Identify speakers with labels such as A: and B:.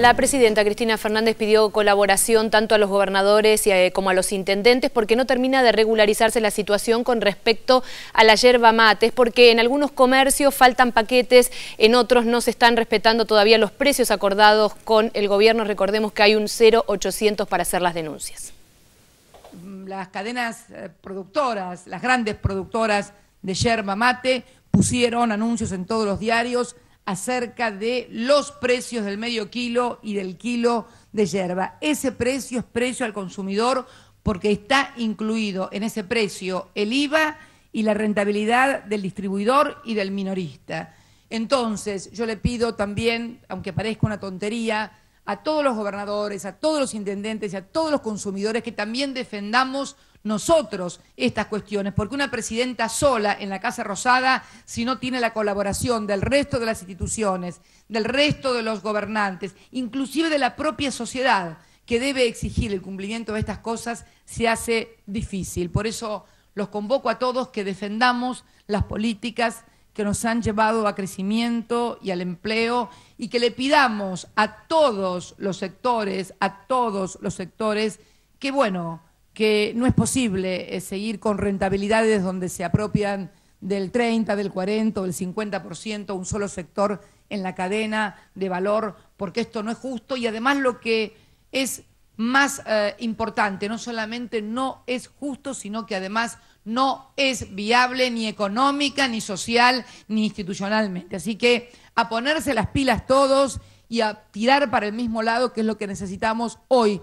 A: La presidenta Cristina Fernández pidió colaboración tanto a los gobernadores eh, como a los intendentes porque no termina de regularizarse la situación con respecto a la yerba mate. Es porque en algunos comercios faltan paquetes, en otros no se están respetando todavía los precios acordados con el gobierno. Recordemos que hay un 0,800 para hacer las denuncias.
B: Las cadenas eh, productoras, las grandes productoras de yerba mate pusieron anuncios en todos los diarios acerca de los precios del medio kilo y del kilo de hierba. Ese precio es precio al consumidor porque está incluido en ese precio el IVA y la rentabilidad del distribuidor y del minorista. Entonces, yo le pido también, aunque parezca una tontería, a todos los gobernadores, a todos los intendentes y a todos los consumidores que también defendamos nosotros estas cuestiones, porque una presidenta sola en la Casa Rosada, si no tiene la colaboración del resto de las instituciones, del resto de los gobernantes, inclusive de la propia sociedad que debe exigir el cumplimiento de estas cosas, se hace difícil. Por eso los convoco a todos que defendamos las políticas que nos han llevado a crecimiento y al empleo y que le pidamos a todos los sectores, a todos los sectores, que bueno, que no es posible eh, seguir con rentabilidades donde se apropian del 30, del 40 o del 50% un solo sector en la cadena de valor, porque esto no es justo y además lo que es más eh, importante, no solamente no es justo, sino que además no es viable ni económica, ni social, ni institucionalmente. Así que a ponerse las pilas todos y a tirar para el mismo lado, que es lo que necesitamos hoy.